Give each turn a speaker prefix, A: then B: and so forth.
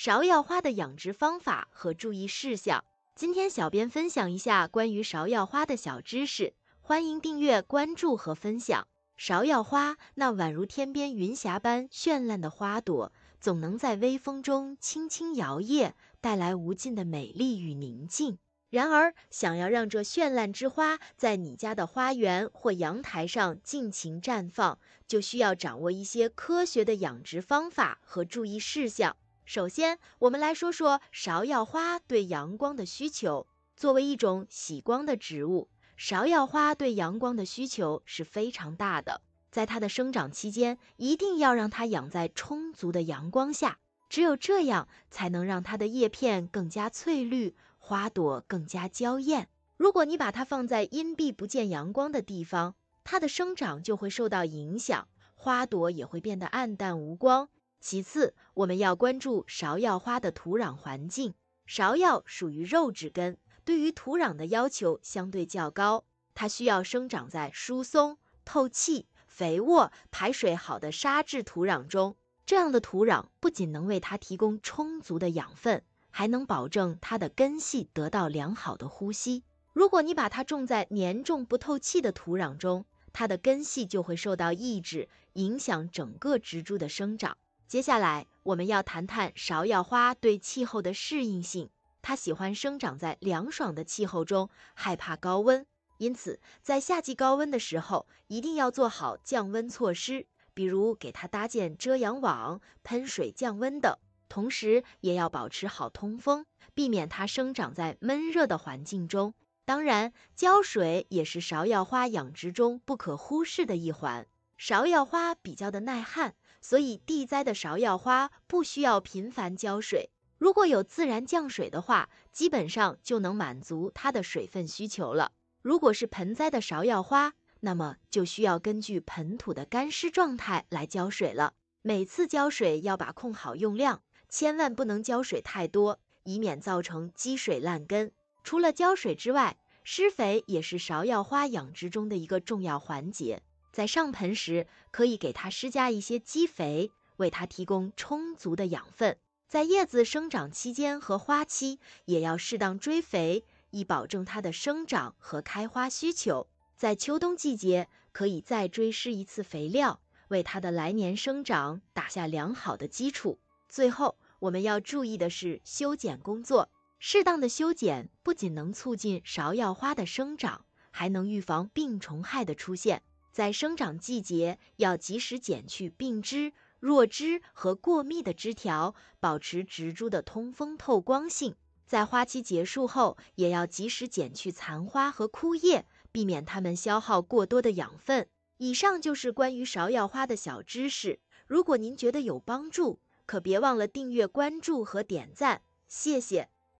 A: 芍药花的养殖方法和注意事项。今天小编分享一下关于芍药花的小知识，欢迎订阅、关注和分享。芍药花那宛如天边云霞般绚烂的花朵，总能在微风中轻轻摇曳，带来无尽的美丽与宁静。然而，想要让这绚烂之花在你家的花园或阳台上尽情绽放，就需要掌握一些科学的养殖方法和注意事项。首先，我们来说说芍药花对阳光的需求。作为一种喜光的植物，芍药花对阳光的需求是非常大的。在它的生长期间，一定要让它养在充足的阳光下，只有这样，才能让它的叶片更加翠绿，花朵更加娇艳。如果你把它放在阴蔽不见阳光的地方，它的生长就会受到影响，花朵也会变得暗淡无光。其次，我们要关注芍药花的土壤环境。芍药属于肉质根，对于土壤的要求相对较高。它需要生长在疏松、透气、肥沃、排水好的沙质土壤中。这样的土壤不仅能为它提供充足的养分，还能保证它的根系得到良好的呼吸。如果你把它种在黏重不透气的土壤中，它的根系就会受到抑制，影响整个植株的生长。接下来我们要谈谈芍药花对气候的适应性。它喜欢生长在凉爽的气候中，害怕高温，因此在夏季高温的时候，一定要做好降温措施，比如给它搭建遮阳网、喷水降温等。同时，也要保持好通风，避免它生长在闷热的环境中。当然，浇水也是芍药花养殖中不可忽视的一环。芍药花比较的耐旱，所以地栽的芍药花不需要频繁浇水。如果有自然降水的话，基本上就能满足它的水分需求了。如果是盆栽的芍药花，那么就需要根据盆土的干湿状态来浇水了。每次浇水要把控好用量，千万不能浇水太多，以免造成积水烂根。除了浇水之外，施肥也是芍药花养殖中的一个重要环节。在上盆时，可以给它施加一些基肥，为它提供充足的养分。在叶子生长期间和花期，也要适当追肥，以保证它的生长和开花需求。在秋冬季节，可以再追施一次肥料，为它的来年生长打下良好的基础。最后，我们要注意的是修剪工作。适当的修剪不仅能促进芍药花的生长，还能预防病虫害的出现。在生长季节要及时剪去病枝、弱枝和过密的枝条，保持植株的通风透光性。在花期结束后，也要及时剪去残花和枯叶，避免它们消耗过多的养分。以上就是关于芍药花的小知识。如果您觉得有帮助，可别忘了订阅、关注和点赞，谢谢。